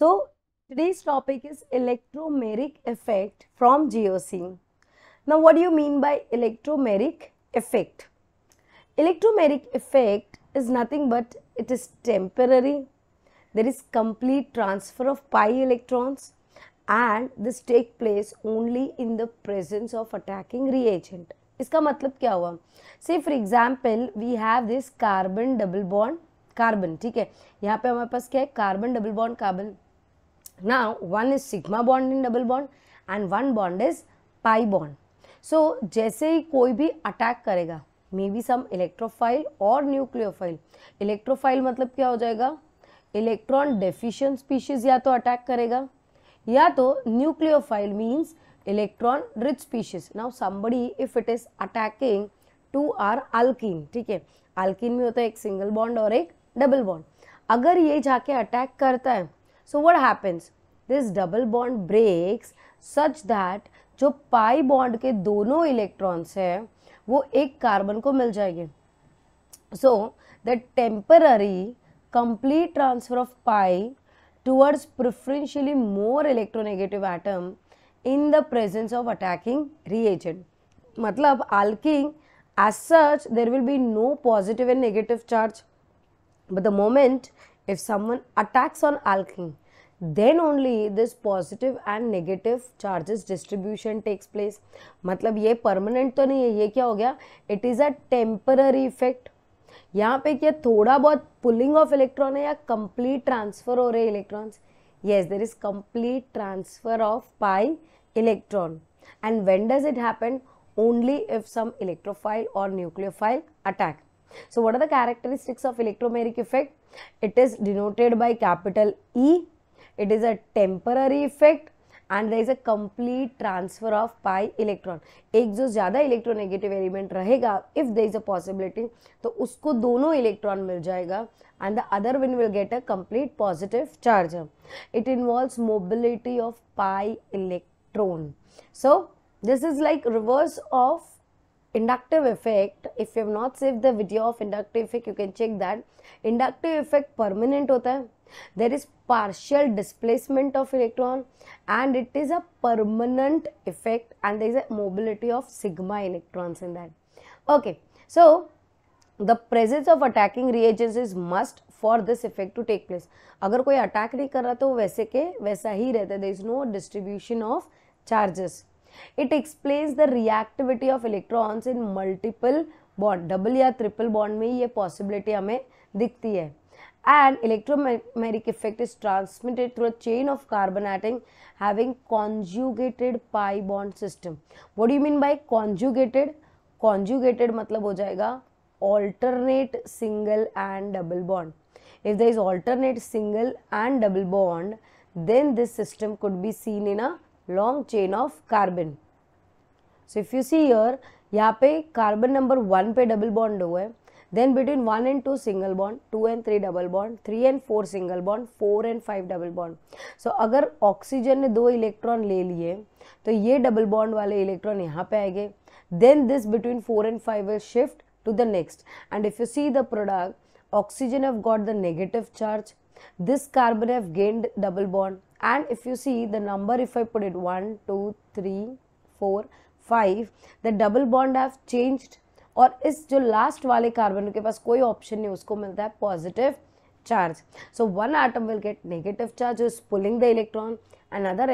So today's topic is electromeric effect from geosine. Now what do you mean by electromeric effect? Electromeric effect is nothing but it is temporary. There is complete transfer of pi electrons and this take place only in the presence of attacking reagent. इसका मतलब क्या हुआ से for example we have this carbon double bond carbon ठीक है यहाँ पे हमारे पास क्या है carbon double bond carbon Now, one is sigma bond in double bond and one bond is pi bond. So, जैसे ही कोई भी अटैक करेगा मे बी सम इलेक्ट्रोफाइल और न्यूक्लियोफाइल इलेक्ट्रोफाइल मतलब क्या हो जाएगा इलेक्ट्रॉन डेफिशियंट स्पीशीज या तो अटैक करेगा या तो nucleophile means electron rich species now somebody if it is attacking to our alkene ठीक है अल्किन में होता है एक सिंगल बॉन्ड और एक डबल बॉन्ड अगर ये जाके अटैक करता है so what happens this double bond breaks such that जो पाई बॉन्ड के दोनों इलेक्ट्रॉन्स हैं वो एक कार्बन को मिल जाएंगे so the temporary complete transfer of pi towards preferentially more electronegative atom in the presence of attacking reagent मतलब alkene as such there will be no positive and negative charge but the moment If someone attacks on alkene, then only this positive and negative charges distribution takes place. मतलब ये permanent तो नहीं है ये क्या हो गया It is a temporary effect. यहाँ पे क्या थोड़ा बहुत pulling of electron है या complete transfer हो रहे electrons yes there is complete transfer of pi electron and when does it happen only if some electrophile or nucleophile attack So what are the characteristics of electromagnetic effect? It is denoted by capital E. It is a temporary effect and there is a complete transfer of pi electron एक जो ज़्यादा electronegative element रहेगा if there is a possibility तो उसको दोनों electron मिल जाएगा and the other one will get a complete positive charge it involves mobility of pi electron so this is like reverse of inductive effect if you have not saved the video of inductive effect you can check that inductive effect permanent hota hai there is partial displacement of electron and it is a permanent effect and there is a mobility of sigma electrons in that okay so the presence of attacking reagents is must for this effect to take place अगर कोई attack नहीं कर रहा तो वैसे के वैसा ही रहता है there is no distribution of charges it explains the reactivity of electrons in multiple bond double या ट्रिपल बॉन्ड में ये पॉसिबिलिटी हमें दिखती है and electromeric effect is transmitted through a chain of carbon atom having conjugated pi bond system what you mean by conjugated conjugated मतलब हो जाएगा alternate single and double bond if there is alternate single and double bond then this system could be seen in a long chain of carbon so if you see your यहाँ पे carbon number one पे double bond हुआ है then between one and two single bond two and three double bond three and four single bond four and five double bond so अगर oxygen ने दो electron ले लिए तो ये डबल बॉन्ड वाले इलेक्ट्रॉन यहाँ पे आएंगे then this between four and five will shift to the next and if you see the product oxygen have got the negative charge this carbon have gained double bond and if you see the number if I put it 1 2 3 4 5 the double bond have changed Or इस the last, वाले carbon के पास कोई option नहीं उसको मिलता है positive charge. So one atom will get negative charge is pulling the electron, another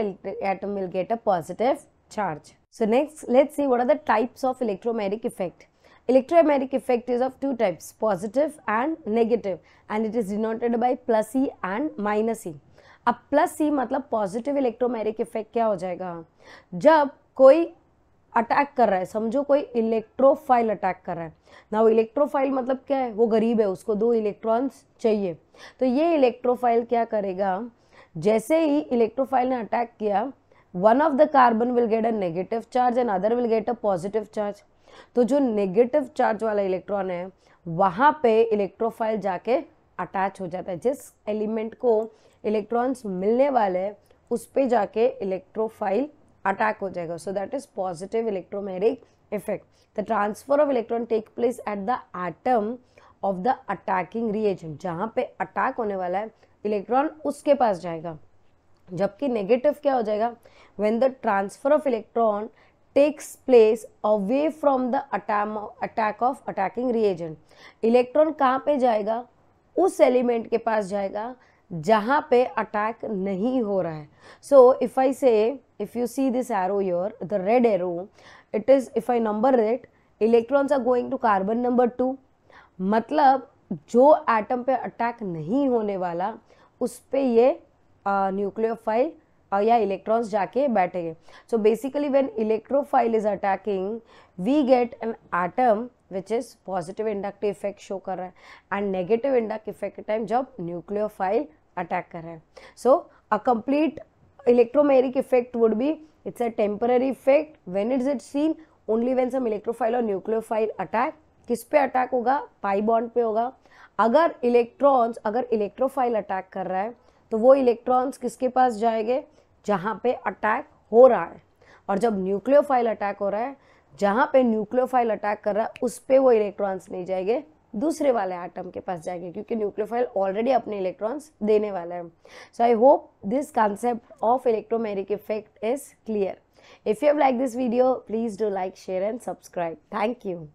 atom will get a positive charge. So next, let's see what are the types of electromagnetic effect. Electromagnetic effect is of two types, positive and negative and it is denoted by plus E and minus E. अब plus C मतलब positive electromeric effect क्या हो जाएगा जब कोई attack कर रहा है समझो कोई इलेक्ट्रोफाइल अटैक कर रहा है ना वो इलेक्ट्रोफाइल मतलब क्या है वो गरीब है उसको दो इलेक्ट्रॉन्स चाहिए तो ये इलेक्ट्रोफाइल क्या करेगा जैसे ही इलेक्ट्रोफाइल ने अटैक किया one of the carbon will get a negative charge and other will get a positive charge तो जो नेगेटिव चार्ज वाला इलेक्ट्रॉन है वहाँ पे इलेक्ट्रोफाइल जाके अटैच हो जाता है जिस एलिमेंट को इलेक्ट्रॉन्स मिलने वाले हैं उस पर जाके इलेक्ट्रोफाइल अटैक हो जाएगा so that is positive electromeric effect the transfer of electron take place at the atom of the attacking reagent जहाँ पे अटैक होने वाला है इलेक्ट्रॉन उसके पास जाएगा जबकि नेगेटिव क्या हो जाएगा when the transfer of electron takes place away from the attack of attacking reagent electron कहाँ पे जाएगा उस एलिमेंट के पास जाएगा जहाँ पे अटैक नहीं हो रहा है सो if I say if you see this arrow your the red arrow it is if I number it electrons are going to carbon number two मतलब जो एटम पे अटैक नहीं होने वाला उस पर ये न्यूक्लियोफाइल या इलेक्ट्रॉन्स जाके बैठेंगे so basically when electrophile is attacking we get an atom which is positive inductive effect show कर रहा है एंड नेगेटिव इंडक्ट इफेक्ट के टाइम जब न्यूक्लियोफाइल अटैक कर रहे हैं so a complete electromeric effect would be it's a temporary effect when is it seen only when some electrophile और nucleophile attack किस पे अटैक होगा पाई बॉन्ड पे होगा अगर इलेक्ट्रॉन्स अगर इलेक्ट्रोफाइल अटैक कर रहा है तो वो इलेक्ट्रॉन्स किसके पास जाएंगे जहाँ पे अटैक हो रहा है और जब न्यूक्लियोफाइल अटैक हो रहा है जहाँ पे न्यूक्लियोफाइल अटैक कर रहा है उस पर वो इलेक्ट्रॉन्स नहीं जाएंगे दूसरे वाले आइटम के पास जाएंगे क्योंकि न्यूक्लियोफाइल ऑलरेडी अपने इलेक्ट्रॉन्स देने वाला है so I hope this concept of electromeric effect is clear if you have like this video please do like share and subscribe thank you